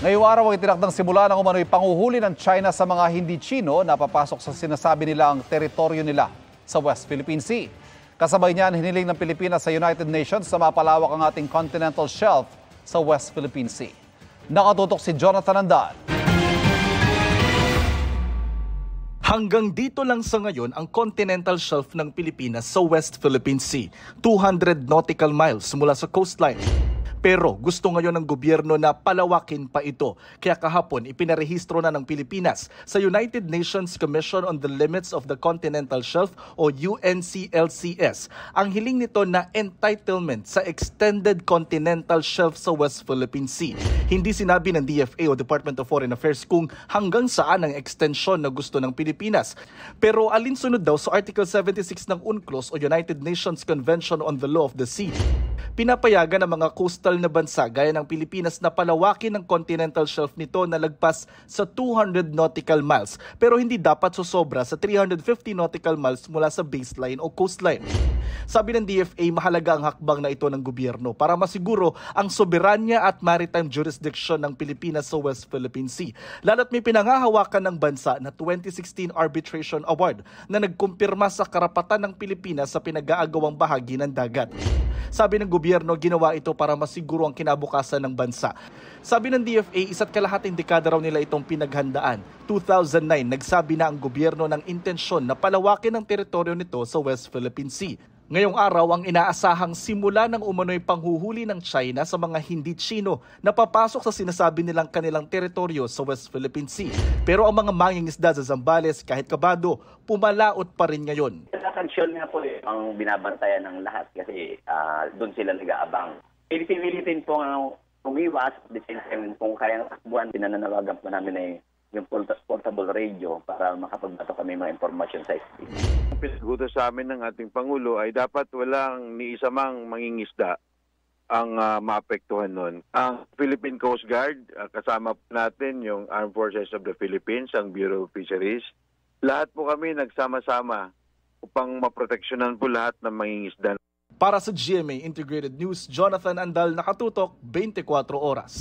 Ngayong araw ay tinakdang simula ng umano'y panguhuli ng China sa mga hindi Chino na papasok sa sinasabi nilang teritoryo nila sa West Philippine Sea. Kasabay niyan, hiniling ng Pilipinas sa United Nations na mapalawak ang ating continental shelf sa West Philippine Sea. Nakatutok si Jonathan Andan. Hanggang dito lang sa ngayon ang continental shelf ng Pilipinas sa West Philippine Sea, 200 nautical miles mula sa coastline. Pero gusto ngayon ng gobyerno na palawakin pa ito. Kaya kahapon ipinarehistro na ng Pilipinas sa United Nations Commission on the Limits of the Continental Shelf o UNCLCS. Ang hiling nito na entitlement sa extended continental shelf sa West Philippine Sea. Hindi sinabi ng DFA o Department of Foreign Affairs kung hanggang saan ang extension na gusto ng Pilipinas. Pero alinsunod daw sa Article 76 ng UNCLOS o United Nations Convention on the Law of the Sea pinapayagan ang mga coastal na bansa gaya ng Pilipinas na palawakin ang continental shelf nito na lagpas sa 200 nautical miles pero hindi dapat sosobra sa 350 nautical miles mula sa baseline o coastline. Sabi ng DFA, mahalaga ang hakbang na ito ng gobyerno para masiguro ang soberanya at maritime jurisdiction ng Pilipinas sa West Philippine Sea. Lalo't may pinangahawakan ng bansa na 2016 Arbitration Award na nagkumpirma sa karapatan ng Pilipinas sa pinag-aagawang bahagi ng dagat. Sabi ng gobyerno, ginawa ito para masiguro ang kinabukasan ng bansa. Sabi ng DFA, isa't kalahating dekada raw nila itong pinaghandaan. 2009, nagsabi na ang gobyerno ng intensyon na palawakin ang teritoryo nito sa West Philippine Sea. Ngayong araw ang inaasahang simula ng umano'y panghuhuli ng China sa mga hindi Chino na papasok sa sinasabi nilang kanilang teritoryo sa West Philippine Sea. Pero ang mga mangingisda sa Zambales kahit kabado, pumalaot pa rin ngayon. Nakakansyon nga po eh, ang binabantayan ng lahat kasi uh, doon sila nag-aabang. Pilitin-pilitin po ang umiwas, at the kung kaya ng takbuhan, pinananawagan po namin ay eh yung portable radio para makapagbato kami mga impormasyon sa SB. Ang pinagbuto sa amin ng ating Pangulo ay dapat walang ni isa mang mangingisda ang uh, maapektuhan nun. Ang Philippine Coast Guard, uh, kasama natin yung Armed Forces of the Philippines, ang Bureau of Fisheries. Lahat po kami nagsama-sama upang maproteksyonan po lahat ng mangingisda. Para sa GMA Integrated News, Jonathan Andal, nakatutok 24 oras.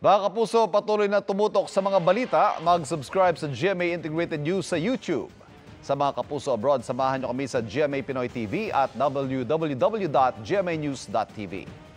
Mga kapuso, patuloy na tumutok sa mga balita. Mag-subscribe sa GMA Integrated News sa YouTube. Sa mga kapuso abroad, samahan nyo kami sa GMA Pinoy TV at www.gmanews.tv.